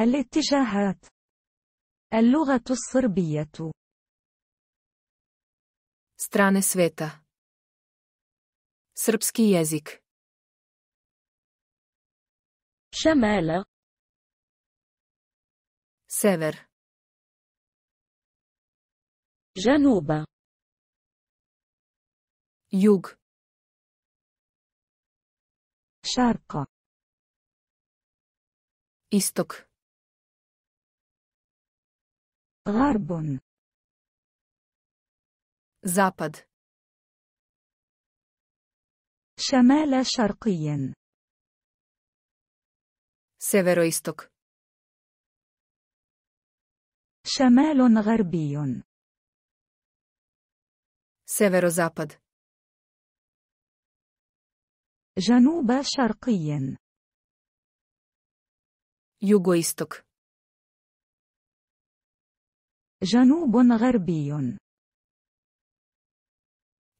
الاتجاهات اللغة الصربية Strane sveta Srpski jezik شمال سيفر جنوب يوغ شرق استك غرب Запад شمال شرقي Североисток شمال غربي Северозапад جنوب شرقي Югоисток جنوب غربي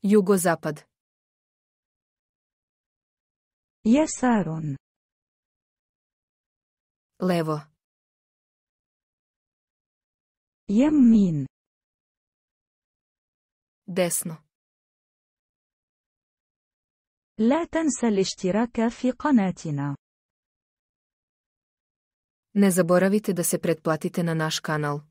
Юго-запад. يسار Лево. يمين Десно. لا تنسى الاشتراك في قناتنا. Не заборавите да се претплатите на наш канал.